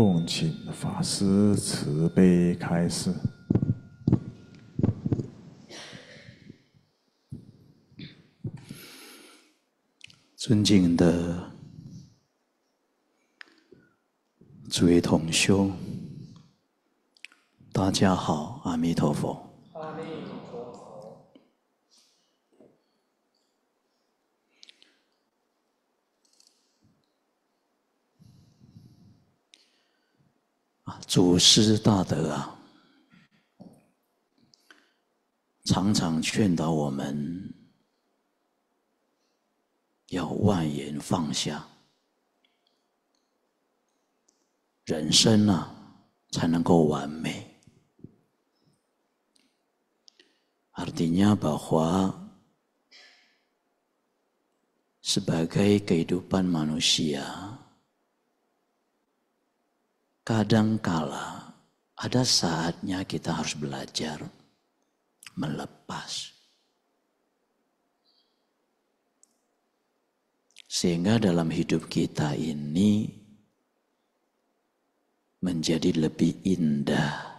共请法师慈悲开示。尊敬的诸位同修，大家好，阿弥陀佛。祖师大德啊，常常劝导我们要万言放下，人生啊才能够完美。而底下把话是白给给读班马努西亚。Kadang-kala ada saatnya kita harus belajar melepas. Sehingga dalam hidup kita ini menjadi lebih indah,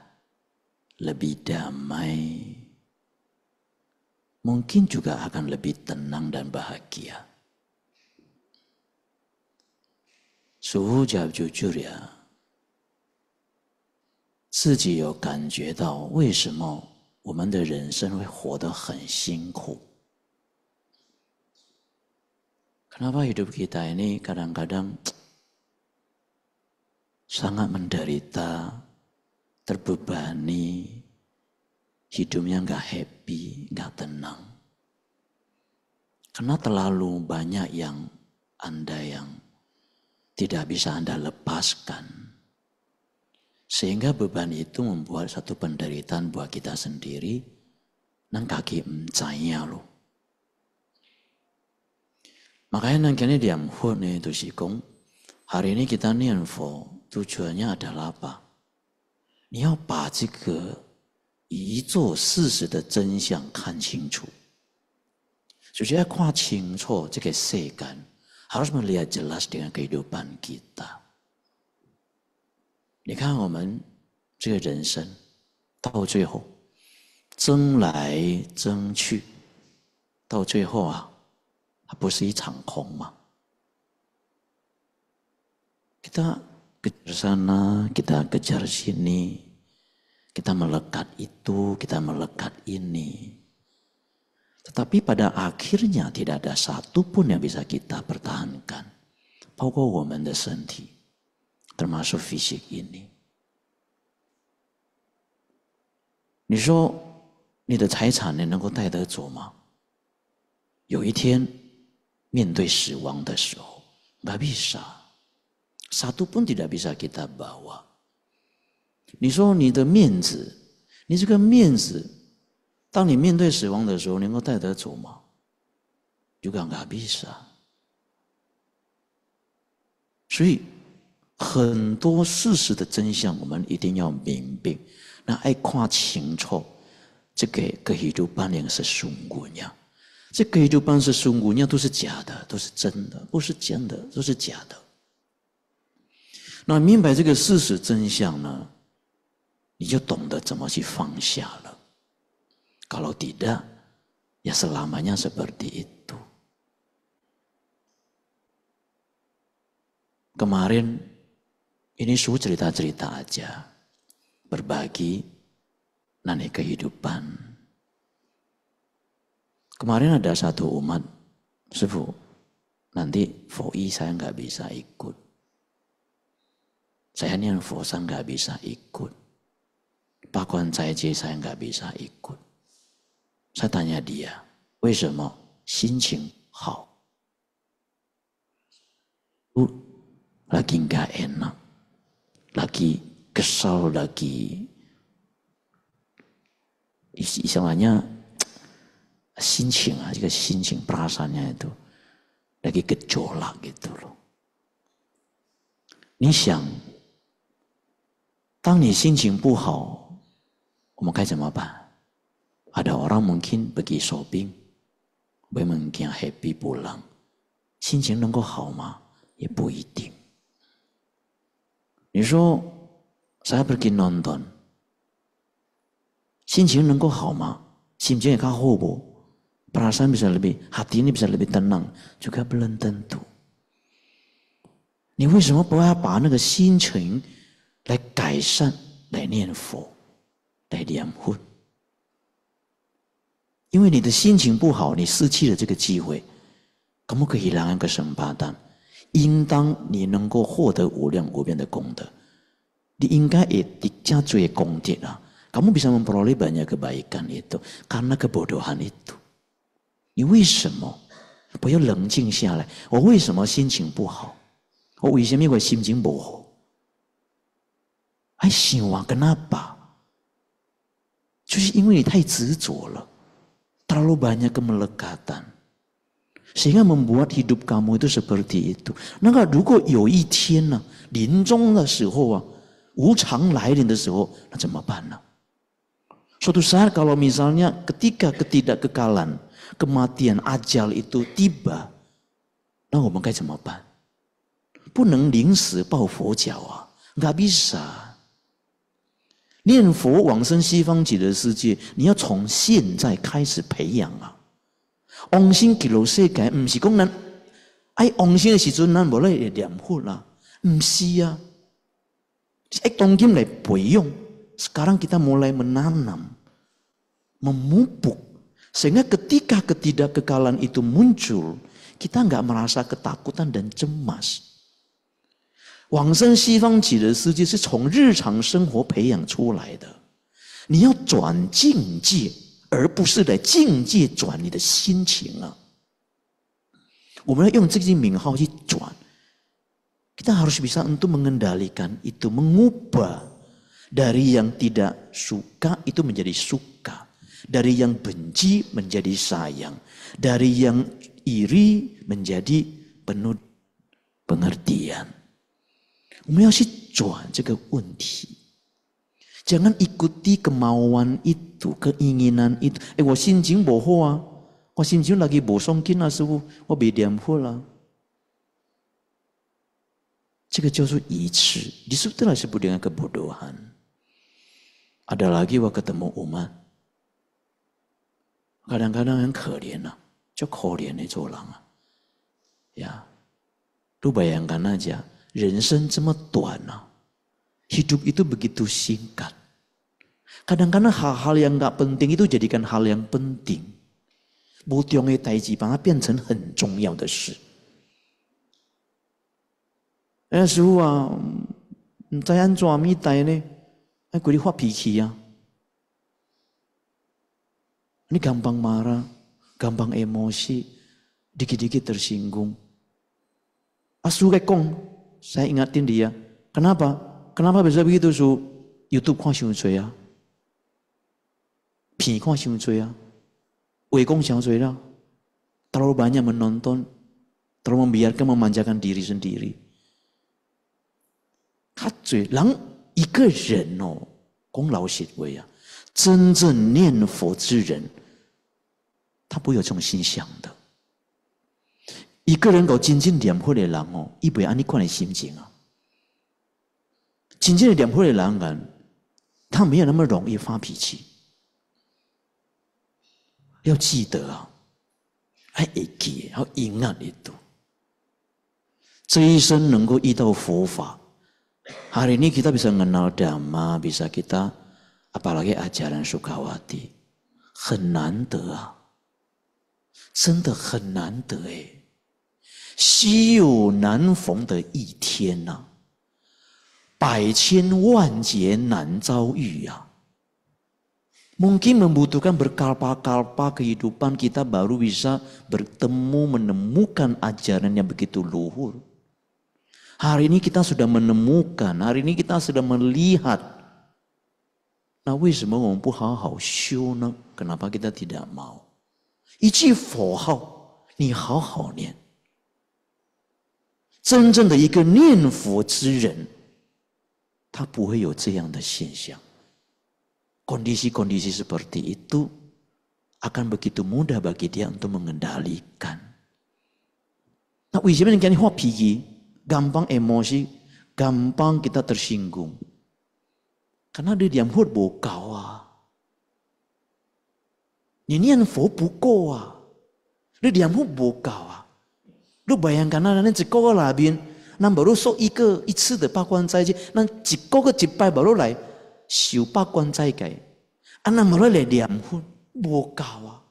lebih damai, mungkin juga akan lebih tenang dan bahagia. Suhu jawab jujur ya, 自己有感觉到为什么我们的人生会活得很辛苦？Kenapa hidup kita ini kadang-kadang sangat menderita, terbebani, hidupnya nggak happy, nggak tenang. Karena terlalu banyak yang Anda yang tidak bisa Anda lepaskan. Sehingga beban itu membuat satu penderitaan buat kita sendiri, nang kaki mencaya loh. Makanya nang dia diam nih itu sikong. Hari ini kita nianfo, tujuannya adalah apa? harus melihat jelas dengan kehidupan kita. 你看我们这个人生到最后争来争去，到最后啊，它不是一场空吗？Kita kejar sana, kita kejar sini, kita melekat itu, kita melekat ini. Tetapi pada akhirnya tidak ada satupun yang bisa kita pertahankan. pertahankan，包括我们的身体。他妈说：“飞些阴历。”你说：“你的财产，你能够带得走吗？”有一天，面对死亡的时候，没必杀，杀都 pun tidak bisa kita bawa。你说你的面子，你这个面子，当你面对死亡的时候，能够带得走吗？juga nggak bisa。所以。很多事实的真相，我们一定要明白。那爱夸情错，这个格宇宙伴侣是孙姑娘，这个宇宙伴是孙姑娘，都是假的，都是真的，不是真的都是假的。那明白这个事实真相呢，你就懂得怎么去放下了。噶老弟的也是喇嘛娘是不第一度，kemarin Ini suhu cerita-cerita aja. Berbagi nani kehidupan. Kemarin ada satu umat, Sefu, nanti FOI saya nggak bisa ikut. Saya ini yang FOSA nggak bisa ikut. Pakuan saya C saya nggak bisa ikut. Saya tanya dia, lagi nggak enak lagi, kesal lagi. Istilahnya sincing, jika sincing perasaannya itu lagi gejolak gitu ada orang mungkin pergi shopping, mungkin happy ding 你说，塞不跟乱断，心情能够好吗？心情也较活泼，本身比较勒比，heart 呢比较勒比，tenang，juga belum tentu。你为什么不爱把那个心情来改善，来念佛，来念佛？因为你的心情不好，你失去了这个机会，kamu kehilangan kesempatan。应当你能够获得无量无边的功德，你应该也叠加做功德啊！kamu bisa memperoleh banyak kebaikan itu, kena keburu hanya itu。你为什么不要冷静下来？我为什么心情不好？我为什么我心情不好？还想跟那把，就是因为你太执着了，terlalu banyak kemelekatan。谁给我们不提都不干，我们都是不提的。那个如果有一天呢，临终的时候啊，无常来临的时候，那怎么办呢？So to say，kalau misalnya ketika ketidakkekalan kematian ajal itu tiba，那我们该怎么办？不能临时抱佛脚啊，那必傻。念佛往生西方极乐世界，你要从现在开始培养啊。安星记录世界，唔是讲咱爱安星诶时阵，咱无咧念佛啦，唔是啊。爱当今嚟培养，s 在我们开始开始开始开始开 u 开始开始开始开始开始开始开始开始开始开始开始开始 a 始开始开始开始开始开始开始开始开 a 开始开始开始开始开始开始开始开 a n 始开始开始开始开始开始开始开始开始开始开始开始开始开始开始开而不是来境界转你的心情啊。我们要用这些名号去转。Kita harus bisa untuk mengendalikan itu, mengubah dari yang tidak suka itu menjadi suka, dari yang benci menjadi sayang, dari yang iri menjadi penuh pengertian。我们要去转这个问题。Jangan ikuti kemauan itu, keinginan itu. Eh, wah, sinjing boho ah. Wah, sinjing lagi bosong kina suhu. Wah, bediam hula. Jika jauh ho lah. 这个叫做愚痴，disebutlah sebut dengan kebodohan. Ada lagi wah ketemu umat, kadang-kadang yang lah. lah. ya lu bayangkan aja, tuan lah. hidup itu begitu singkat. Kadang-kadang hal-hal yang nggak penting itu jadikan hal yang penting. Bu taiji, tai ji, bang, bian kan chen hen zhong yao de shi. Eh, suhu um, ah, mtai an zua mi tai ne, eh, ai gui ki ya. Ini gampang marah, gampang emosi, dikit-dikit tersinggung. Asu ah, kekong, saya ingatin dia. Kenapa? Kenapa bisa begitu su? YouTube kau sih ya. 脾气好受啊，武功受罪啊，太罗 banyak menonton, t e r l a m b a k a n memanjakan diri sendiri。他最，然一个人哦，功劳行为啊，真正念佛之人，他不有这种心想的。一个人搞精进念佛的人哦，伊不要安尼怪心情啊。精进念佛的人啊，他没有那么容易发脾气。要记得啊，爱也给，要因那里多。这一生能够遇到佛法，hari ini kita bisa kenal dharma，bisa kita，apalagi ajaran sukawati，很难得，真的很难得哎，稀有难逢的一天呐，百千万劫难遭遇呀。Mungkin membutuhkan berkalpa-kalpa kehidupan kita baru bisa bertemu menemukan ajaran yang begitu luhur. Hari ini kita sudah menemukan, hari ini kita sudah melihat. Nah, kenapa kita tidak mau? 一句佛号，你好好念。真正的一个念佛之人，他不会有这样的现象。kondisi-kondisi seperti itu akan begitu mudah bagi dia untuk mengendalikan. Nah, ujian yang hua pigi, gampang emosi, gampang kita tersinggung. Karena dia diam hut bo kawa. yang fo bu kowa. Dia diam hut bo kawa. Lu bayangkan nah, nanti sekolah bin, nan baru so ike, nah, baru 来受百关再改，啊，那莫来两分不够啊。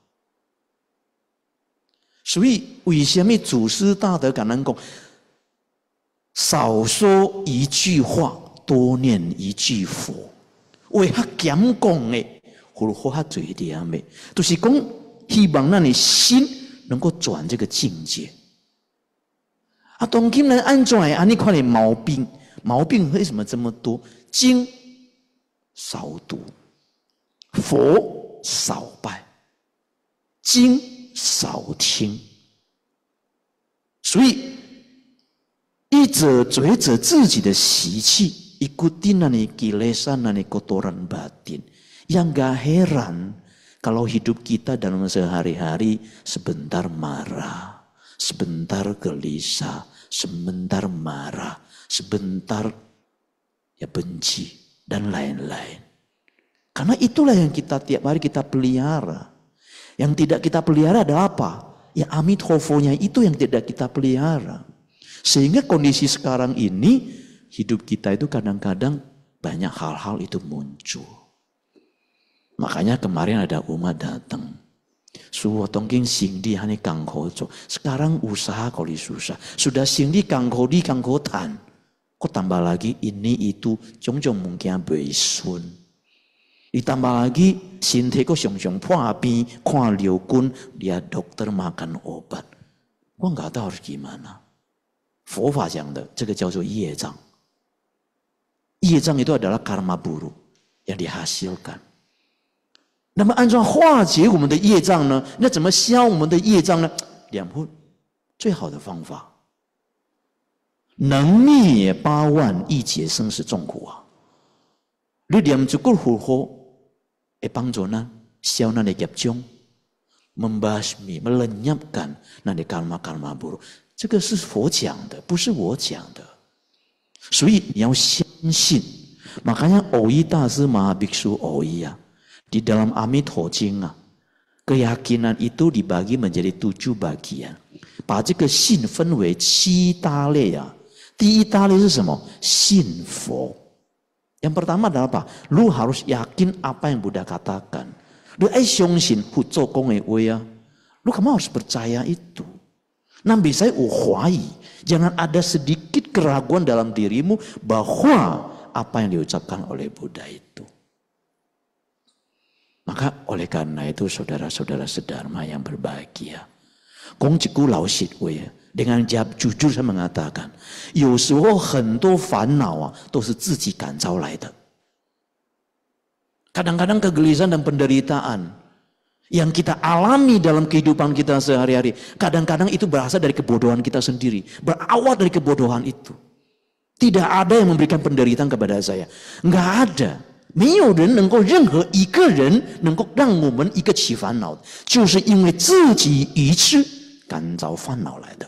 所以为什么祖师大德感恩讲少说一句话，多念一句佛？为他讲讲诶，胡花嘴底啊，咪，就是讲希望那你心能够转这个境界。啊，当今人安转啊，你看你毛病毛病为什么这么多？经。少读，佛少拜，经少听。所以，一者随着自己的习气 ikutin Yang gak heran kalau hidup kita dalam sehari-hari sebentar marah, sebentar gelisah, sebentar marah, sebentar ya benci, dan lain-lain. Karena itulah yang kita tiap hari kita pelihara. Yang tidak kita pelihara ada apa? Ya amit hofonya itu yang tidak kita pelihara. Sehingga kondisi sekarang ini hidup kita itu kadang-kadang banyak hal-hal itu muncul. Makanya kemarin ada umat datang. Suwo tongking singdi hani kang Sekarang usaha kali susah. Sudah singdi kang kodi kang kotan. 我 tambah lagi, ini itu, 种种物件未顺。伊 tambah lagi, 身体佢常常破病、看刘军，dia doktor m a k a 我唔到道系啊。佛法讲的，这个叫做业障。业障亦都系啦，karma buru，有啲那么，安怎化解我们的业障呢？那怎么消我们的业障呢？两步，最好的方法。能灭八万一劫生死重苦啊！你念这个佛号会帮助呢，消那的业障，免巴什米、冷压感，那你干嘛干嘛不如？这个是佛讲的，不是我讲的。所以你要相信。那，所以大师马必须大士啊！在阿弥陀经啊，这个信念它被分为七部分啊，把这个信分为七大类啊。Di itu semua Yang pertama adalah apa? Lu harus yakin apa yang Buddha katakan. Lu ai xin hu zuo gong e ya. Lu kamu harus percaya itu. Nambi saya uhuai. Oh, Jangan ada sedikit keraguan dalam dirimu bahwa apa yang diucapkan oleh Buddha itu. Maka oleh karena itu saudara-saudara sedharma yang berbahagia. Kong ciku lausit ya jawab jujur saya 梁安家就就这么跟他讲，有时候很多烦恼啊，都是自己感召来的。Kadang-kadang kegelisahan dan penderitaan yang kita alami dalam kehidupan kita sehari-hari, kadang-kadang itu berasal dari kebodohan kita sendiri, berawal dari kebodohan itu. Tidak ada yang memberikan penderitaan kepada saya, nggak ada. 没有人能够任何一个人能够让我们一个起烦恼，就是因为自己一次感召烦恼来的。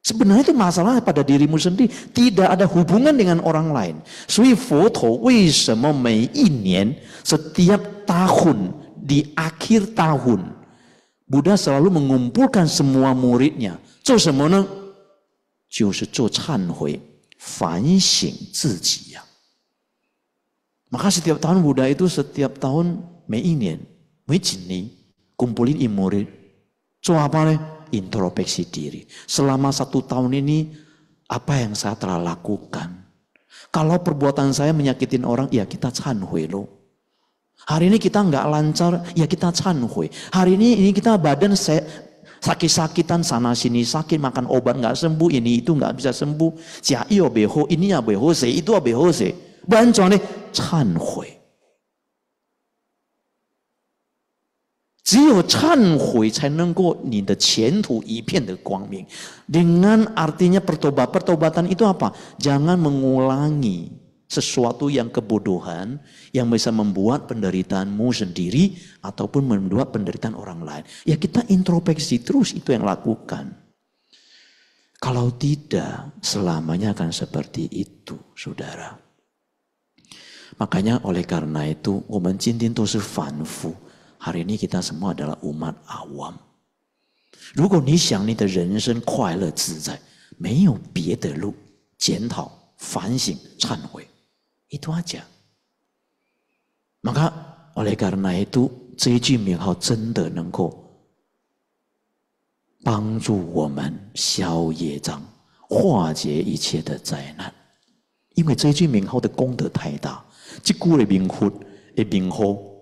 Sebenarnya itu masalah pada dirimu sendiri, tidak ada hubungan dengan orang lain. 所以佛陀为什么每一年 setiap tahun di akhir tahun Buddha selalu mengumpulkan semua muridnya. Ya. Maka setiap tahun Buddha itu setiap tahun Mei ini, kumpulin murid. So apa nih? introspeksi diri. Selama satu tahun ini, apa yang saya telah lakukan? Kalau perbuatan saya menyakitin orang, ya kita canhui loh. Hari ini kita nggak lancar, ya kita canhui. Hari ini ini kita badan se sakit-sakitan sana sini sakit makan obat nggak sembuh ini itu nggak bisa sembuh. Cia iyo beho ini ya beho se itu ya beho se. Bancuan deh canhui. 只有忏悔才能够你的前途一片的光明。dengan Dengan artinya pertobat. Pertobatan itu apa? Jangan mengulangi sesuatu yang kebodohan yang bisa membuat penderitaanmu sendiri ataupun membuat penderitaan orang lain. Ya kita introspeksi terus itu yang lakukan. Kalau tidak, selamanya akan seperti itu, saudara. Makanya oleh karena itu, 我们今天都是凡夫。好咧，你给他什么掉了？我们啊，我们。如果你想你的人生快乐自在，没有别的路，检讨、反省、忏悔。一多讲，你看我来改的那都，这一句名号真的能够帮助我们消业障、化解一切的灾难，因为这一句名号的功德太大，这故来名佛，诶，名号。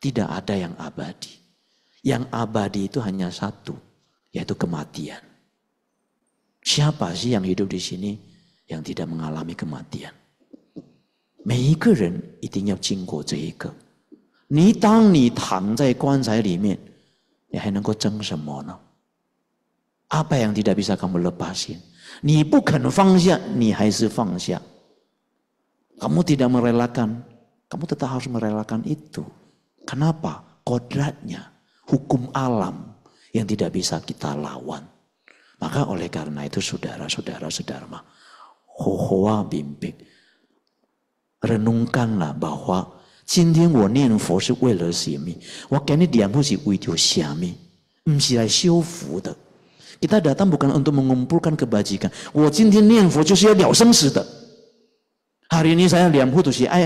Tidak ada yang abadi. Yang abadi itu hanya satu, yaitu kematian. Siapa sih yang hidup di sini yang tidak mengalami kematian? apa yang tidak bisa kamu lepasin? Ni bukan Kamu tidak merelakan, kamu tetap harus merelakan itu. Kenapa? Kodratnya, hukum alam yang tidak bisa kita lawan. Maka oleh karena itu saudara-saudara sedharma, hohoa bimbing, renungkanlah bahwa hmm, Kita datang bukan untuk mengumpulkan kebajikan. Hari ini saya lihat putus ya, ay,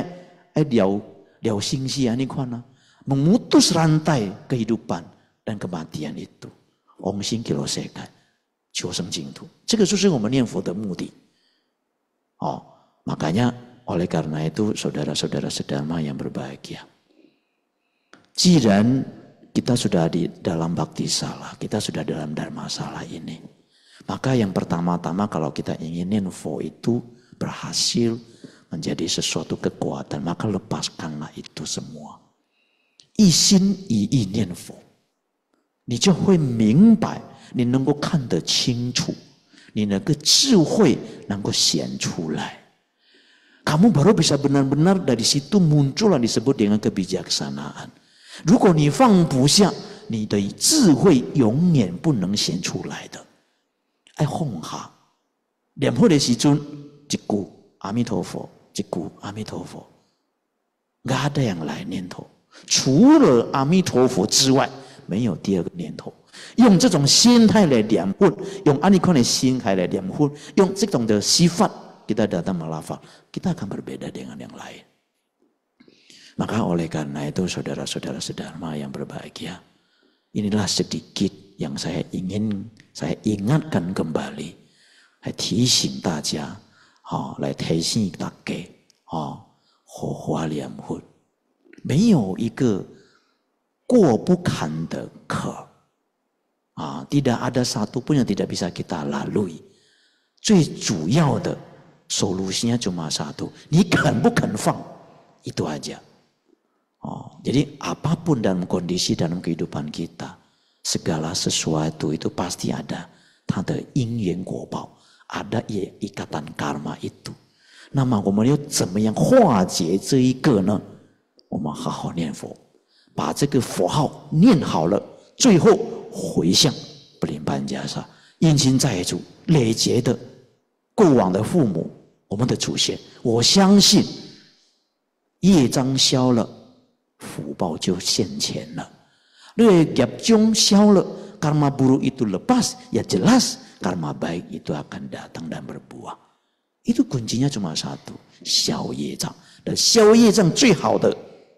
ay liao liao 心系啊，你看啊。Memutus rantai kehidupan dan kematian itu. Om Xin Kilo Sekai. Oh, makanya oleh karena itu saudara-saudara sedama yang berbahagia. Jiran kita sudah di dalam bakti salah, kita sudah dalam dharma salah ini. Maka yang pertama-tama kalau kita ingin info itu berhasil menjadi sesuatu kekuatan, maka lepaskanlah itu semua. 一心一意念佛，你就会明白，你能够看得清楚，你那个智慧能够显出来。kamu baru bisa benar-benar dari situ muncul dan disebut dengan kebijaksanaan. 如果你放不下，你的智慧永远不能显出来的。哎哄哈，两后的时钟，一句阿弥陀佛，一句阿弥陀佛，阿的样来念佛。除了阿弥陀佛之外，没有第二个念头。用这种心态来念佛，用安利康的心态来念佛，用这种的习发，kita dalam melafal kita akan b e r b a d a g lain。Maka oleh karena itu, saudara-saudara sedar mah yang berbahagia, inilah sedikit yang saya ingin saya ingatkan kembali. 提 a 大家，哦，来提醒大家，哦，荷花念佛。没有一个过不坎的坎。啊，tidak ada satupun yang tidak bisa kita lalui。最主要的 solusinya cuma satu, ni kan bukan fang. Itu aja. Ah, jadi apapun dalam kondisi dalam kehidupan kita, segala sesuatu itu pasti ada 它的因缘果报，ada ikatan karma itu。那么我们要怎么样化解这一个呢？我们好好念佛，把这个佛号念好了，最后回向不灵班家是吧？阴亲主、累劫的、过往的父母、我们的祖先，我相信业障消了，福报就现前了。对，吉阿消了，Karma buru itu lepas ya jelas Karma baik itu akan datang dan berbuah. Itu kuncinya cuma satu，消业障。那消业障最好的。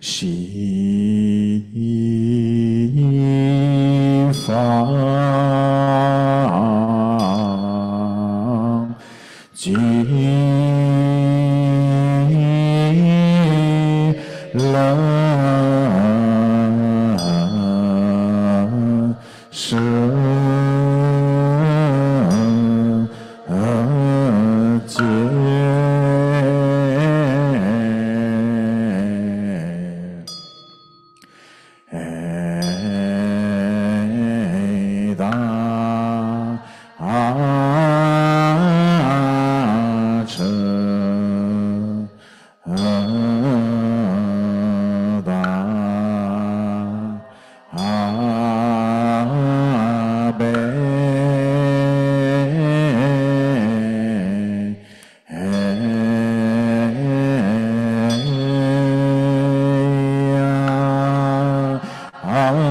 心。Amen.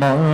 nắng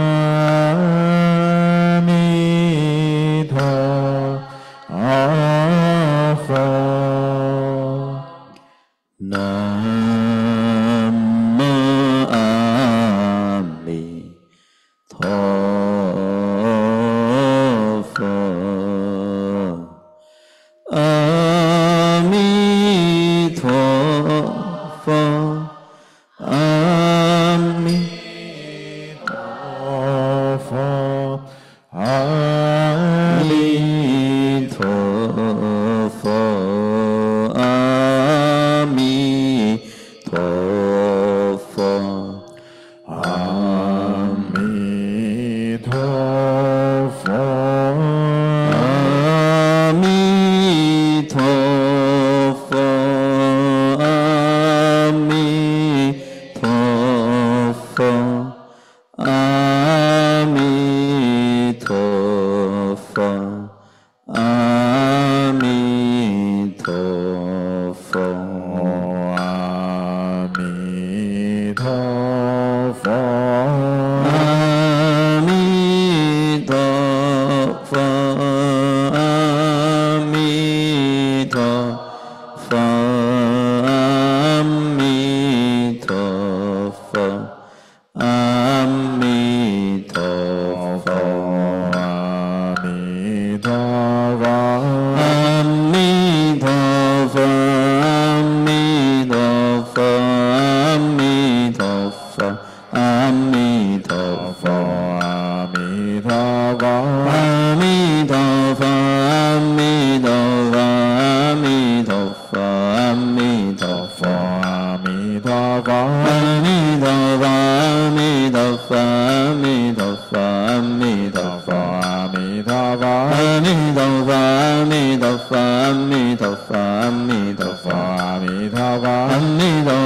阿弥陀佛，阿弥陀佛，阿弥陀佛，阿弥陀佛，阿弥陀佛，阿弥陀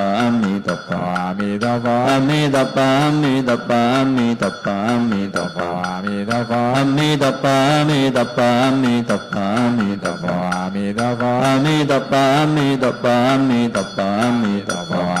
Ami Dapa Ami Dapa Ami Dapa Ami Dapa Ami Dapa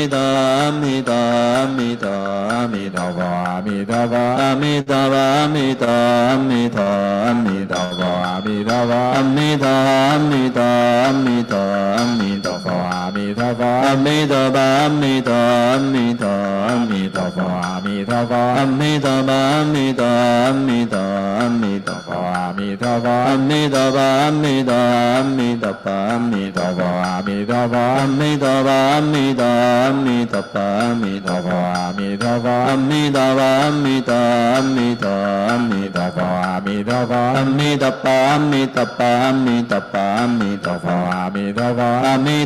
弥陀，阿弥陀，阿弥陀，阿弥陀佛，阿弥陀佛，阿弥陀佛，阿弥陀，阿弥陀，阿弥陀佛，阿弥陀佛，阿弥陀，阿弥陀，阿弥陀，阿弥陀。阿弥陀佛，阿弥陀佛，阿弥陀，阿弥陀，阿弥陀佛，阿弥陀佛，阿弥陀佛，阿弥陀，阿弥陀，阿弥陀佛，阿弥陀佛，阿弥陀佛，阿弥陀，阿弥陀，阿弥陀佛，阿弥陀佛，阿弥陀佛，阿弥陀，阿弥陀，阿弥陀佛，阿弥陀佛，阿弥陀佛，阿弥陀，阿弥陀佛，阿弥陀佛，阿弥陀佛，阿弥陀，阿弥陀佛，阿弥陀佛，阿弥陀佛，阿弥陀，阿弥陀，阿弥陀佛，阿弥陀佛，阿弥陀佛，阿弥陀，阿弥陀佛，阿弥陀佛，阿弥陀佛，阿弥陀，阿弥陀佛，阿弥陀佛，阿弥陀佛，阿弥陀，阿弥陀佛，阿弥陀佛，阿弥陀佛，阿弥陀，阿弥陀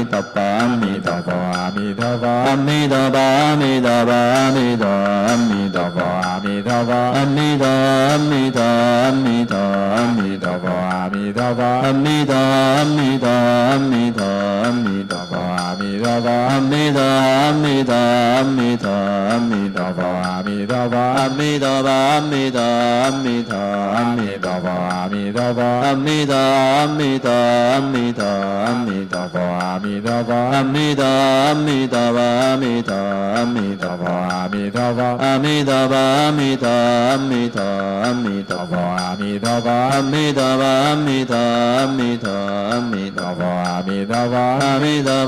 아미타바 아미타바 아미타바 아미타바 아미타바 아미타바 아미타바 아미타바 아미타 아미타 아미타바 아미타바 아미타 아미타 아미타 아미타바 阿弥陀佛，阿弥陀，阿弥陀，阿阿弥陀佛，阿弥陀佛，阿弥陀佛，阿弥陀，阿弥陀佛，阿弥陀佛，阿弥陀佛，阿弥陀，阿弥陀，阿弥陀，阿弥陀佛，阿弥陀佛，阿弥陀，阿弥陀佛，阿弥陀，阿弥陀佛，阿弥陀佛，阿弥陀，阿弥陀佛，阿弥陀，阿弥陀佛，阿弥陀，佛，阿弥陀，佛，阿弥陀，阿弥陀佛，阿弥陀，佛，阿弥陀，佛，阿弥陀，佛，阿弥陀，阿弥陀佛，阿弥陀，佛，阿弥陀，佛，阿弥陀，佛，阿弥陀，佛，阿弥陀，佛，阿弥陀，佛，阿弥陀，佛，阿弥陀，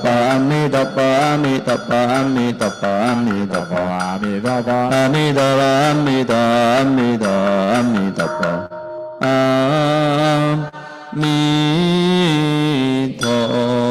Ami Tapa Ami Tapa Ami Tapa Ami Tapa Ami Tapa Ami Tapa Ami Tapa Ami Tapa Ami Tapa Ami Tapa